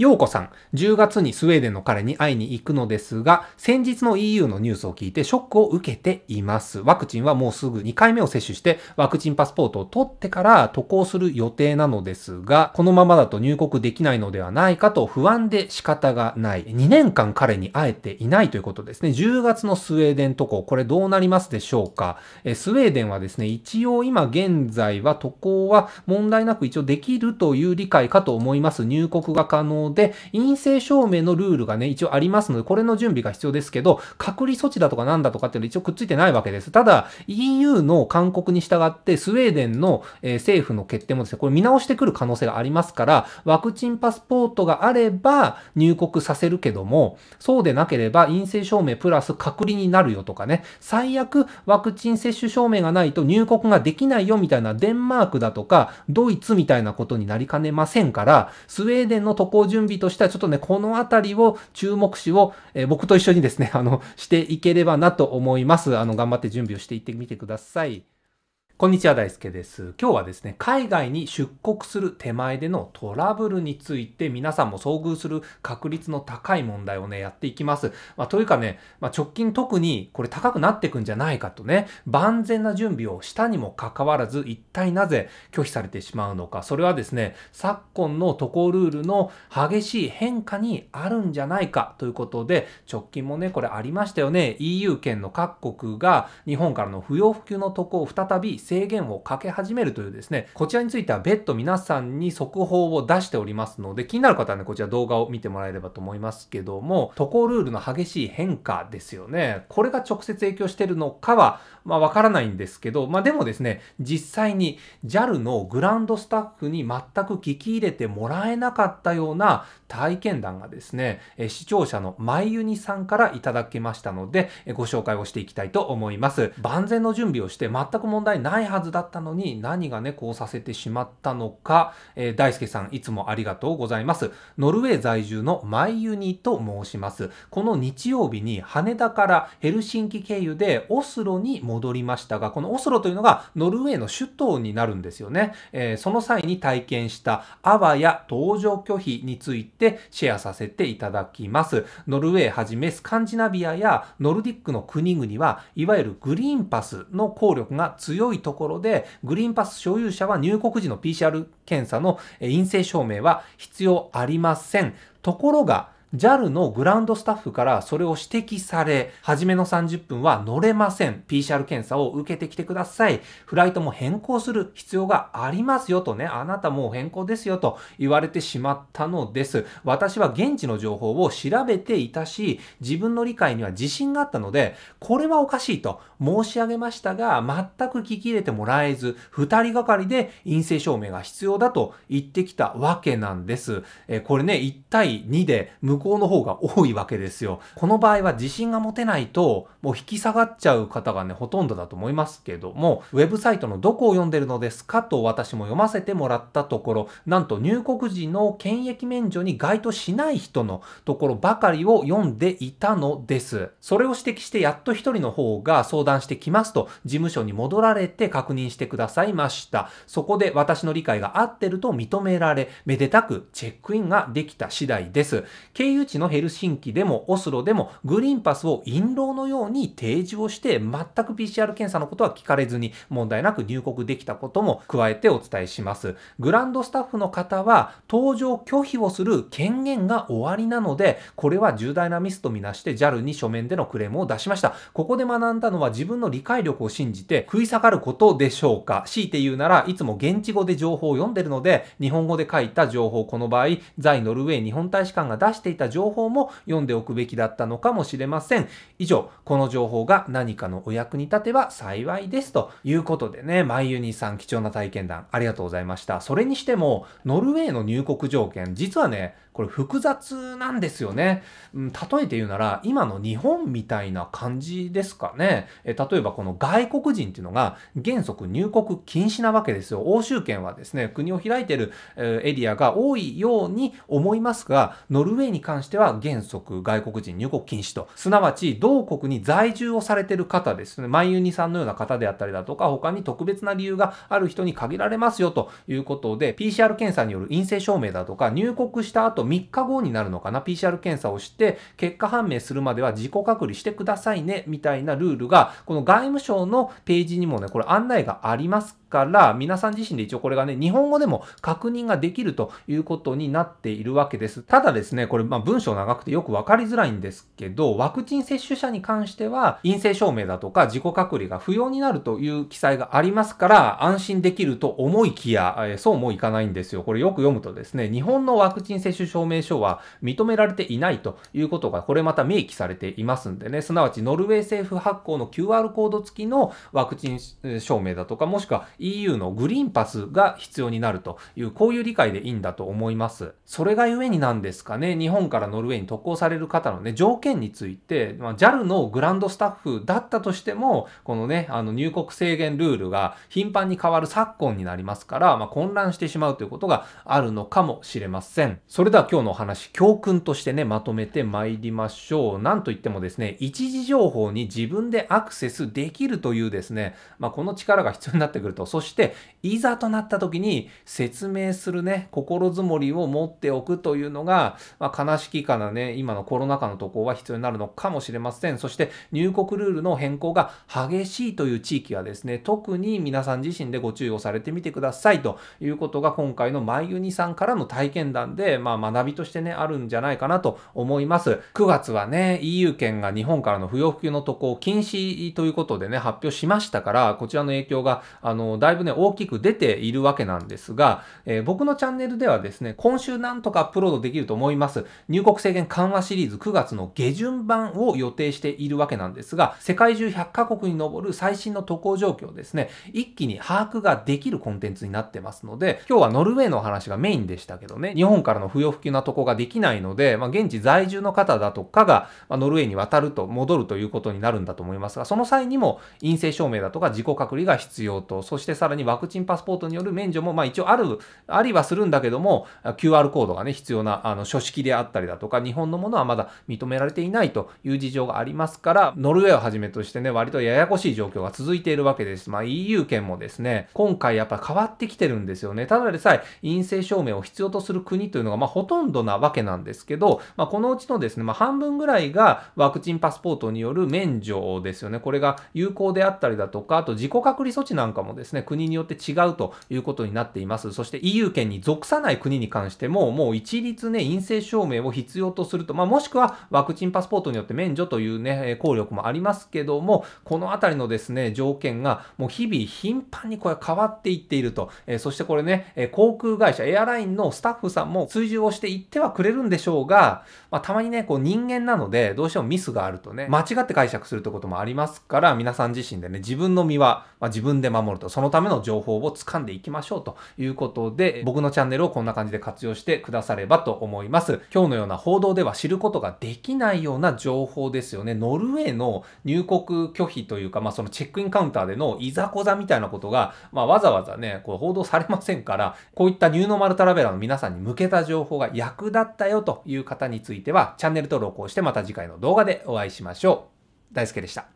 ようこさん、10月にスウェーデンの彼に会いに行くのですが、先日の EU のニュースを聞いてショックを受けています。ワクチンはもうすぐ2回目を接種して、ワクチンパスポートを取ってから渡航する予定なのですが、このままだと入国できないのではないかと不安で仕方がない。2年間彼に会えていないということですね。10月のスウェーデン渡航、これどうなりますでしょうか。えスウェーデンはですね、一応今現在は渡航は問題なく一応できるという理解かと思います。入国が可能ので、陰性証明のルールがね、一応ありますので、これの準備が必要ですけど、隔離措置だとかなんだとかっていうのは一応くっついてないわけです。ただ、EU の勧告に従って、スウェーデンの、え政府の決定もですね、これ見直してくる可能性がありますから、ワクチンパスポートがあれば入国させるけども、そうでなければ陰性証明プラス隔離になるよとかね、最悪ワクチン接種証明がないと入国ができないよみたいなデンマークだとか、ドイツみたいなことになりかねませんから、スウェーデンの渡航準準備としてはちょっとね、このあたりを注目視を、えー、僕と一緒にですね、あの、していければなと思います。あの、頑張って準備をしていってみてください。こんにちは、大輔です。今日はですね、海外に出国する手前でのトラブルについて皆さんも遭遇する確率の高い問題をね、やっていきます。まあ、というかね、まあ、直近特にこれ高くなってくんじゃないかとね、万全な準備をしたにもかかわらず、一体なぜ拒否されてしまうのか、それはですね、昨今の渡航ルールの激しい変化にあるんじゃないかということで、直近もね、これありましたよね。EU 圏の各国が日本からの不要不急の渡航を再び制限をかけ始めるというですね、こちらについては別途皆さんに速報を出しておりますので、気になる方はね、こちら動画を見てもらえればと思いますけども、渡航ルールの激しい変化ですよね。これが直接影響してるのかは、まあわからないんですけど、まあでもですね、実際に JAL のグランドスタッフに全く聞き入れてもらえなかったような体験談がですね、視聴者のまゆにさんからいただきましたので、ご紹介をしていきたいと思います。万全の準備をして全く問題ないないはずだったのに何がね、こうさせてしまったのか、えー、大輔さんいつもありがとうございます。ノルウェー在住のマイユニと申します。この日曜日に羽田からヘルシンキ経由でオスロに戻りましたが、このオスロというのがノルウェーの首都になるんですよね。えー、その際に体験したあわや搭乗拒否についてシェアさせていただきます。ノルウェーはじめスカンジナビアやノルディックの国々はいわゆるグリーンパスの効力が強いとところで、グリーンパス所有者は入国時の PCR 検査の陰性証明は必要ありません。ところが、JAL のグランドスタッフからそれを指摘され、初めの30分は乗れません。PCR 検査を受けてきてください。フライトも変更する必要がありますよとね、あなたもう変更ですよと言われてしまったのです。私は現地の情報を調べていたし、自分の理解には自信があったので、これはおかしいと申し上げましたが、全く聞き入れてもらえず、2人がかりで陰性証明が必要だと言ってきたわけなんです。えこれね、1対2で向の方が多いわけですよ。この場合は自信が持てないと、もう引き下がっちゃう方がね、ほとんどだと思いますけども、ウェブサイトのどこを読んでるのですかと私も読ませてもらったところ、なんと入国時の検疫免除に該当しない人のところばかりを読んでいたのです。それを指摘してやっと一人の方が相談してきますと、事務所に戻られて確認してくださいました。そこで私の理解が合ってると認められ、めでたくチェックインができた次第です。経経由地のヘルシンキでもオスロでもグリーンパスを印籠のように提示をして全く PCR 検査のことは聞かれずに問題なく入国できたことも加えてお伝えします。グランドスタッフの方は搭乗拒否をする権限が終わりなので、これは重大なミスとみなして JAL に書面でのクレームを出しました。ここで学んだのは自分の理解力を信じて食い下がることでしょうか。強いて言うならいつも現地語で情報を読んでるので、日本語で書いた情報、この場合、在ノルウェー日本大使館が出していたた情報も読んでおくべきだったのかもしれません。以上、この情報が何かのお役に立てば幸いです。ということでね、まゆにさん貴重な体験談ありがとうございました。それにしても、ノルウェーの入国条件、実はね、これ複雑なんですよね。うん、例えて言うなら、今の日本みたいな感じですかね。え例えばこの外国人っていうのが原則入国禁止なわけですよ。欧州圏はですね、国を開いてる、えエリアが多いように思いますが、ノルウェーに関しては原則外国人入国禁止と。すなわち、同国に在住をされてる方ですね。マイユニさんのような方であったりだとか、他に特別な理由がある人に限られますよということで、PCR 検査による陰性証明だとか、入国した後と3日後になるのかな、PCR 検査をして、結果判明するまでは自己隔離してくださいね、みたいなルールが、この外務省のページにもね、これ案内がありますから、皆さん自身で一応これがね、日本語でも確認ができるということになっているわけです。ただですね、これ、まあ文章長くてよく分かりづらいんですけど、ワクチン接種者に関しては、陰性証明だとか自己隔離が不要になるという記載がありますから、安心できると思いきや、えそうもいかないんですよ。これよく読むとですね、日本のワクチン接種証明書は認められていないということが、これまた明記されていますんでね、すなわちノルウェー政府発行の QR コード付きのワクチン証明だとか、もしくは EU のグリーンパスが必要になるという、こういう理解でいいんだと思います。それがゆえになんですかね、日本からノルウェーに渡航される方のね、条件について、まあ、JAL のグランドスタッフだったとしても、このね、あの入国制限ルールが頻繁に変わる昨今になりますから、まあ、混乱してしまうということがあるのかもしれません。それではは今日のお話、教訓としてね、まとめて参りましょう。なんといってもですね、一時情報に自分でアクセスできるというですね、まあ、この力が必要になってくると、そして、いざとなった時に説明するね、心づもりを持っておくというのが、まあ、悲しきかなね、今のコロナ禍の渡航は必要になるのかもしれません。そして、入国ルールの変更が激しいという地域はですね、特に皆さん自身でご注意をされてみてくださいということが、今回のまゆにさんからの体験談で、まあ、ま学びとしてね、あるんじゃないかなと思います。9月はね、EU 圏が日本からの不要不急の渡航禁止ということでね、発表しましたから、こちらの影響が、あの、だいぶね、大きく出ているわけなんですが、えー、僕のチャンネルではですね、今週なんとかアップロードできると思います。入国制限緩和シリーズ9月の下旬版を予定しているわけなんですが、世界中100カ国に上る最新の渡航状況ですね、一気に把握ができるコンテンツになってますので、今日はノルウェーの話がメインでしたけどね、日本からの不要不復なとこができないので、まあ、現地在住の方だとかが、まノルウェーに渡ると、戻るということになるんだと思いますが、その際にも陰性証明だとか自己隔離が必要と、そしてさらにワクチンパスポートによる免除も、まあ一応ある、ありはするんだけども、QR コードがね、必要な、あの、書式であったりだとか、日本のものはまだ認められていないという事情がありますから、ノルウェーをはじめとしてね、割とややこしい状況が続いているわけです。まあ EU 圏もですね、今回やっぱ変わってきてるんですよね。ただでさえ陰性証明を必要とする国というのが、まあほとんどなわけなんですけど、まあ、このうちのですね、まあ、半分ぐらいがワクチンパスポートによる免除ですよね。これが有効であったりだとか、あと自己隔離措置なんかもですね、国によって違うということになっています。そして EU 圏に属さない国に関しても、もう一律ね、陰性証明を必要とすると、まあ、もしくはワクチンパスポートによって免除というね、効力もありますけども、このあたりのですね、条件がもう日々頻繁にこれ変わっていっていると。えー、そしてこれね、航空会社、エアラインのスタッフさんも追従をしてして言ってはくれるんでしょうが、まあ、たまにね、こう人間なので、どうしてもミスがあるとね、間違って解釈するってこともありますから、皆さん自身でね、自分の身は、まあ、自分で守ると、そのための情報を掴んでいきましょうということで、僕のチャンネルをこんな感じで活用してくださればと思います。今日のような報道では知ることができないような情報ですよね。ノルウェーの入国拒否というか、まあ、そのチェックインカウンターでのいざこざみたいなことが、まあ、わざわざね、こう報道されませんから、こういったニューノーマルトラベラーの皆さんに向けた情報が役立ったよという方については、チャンネル登録をしてまた次回の動画でお会いしましょう。大輔でした。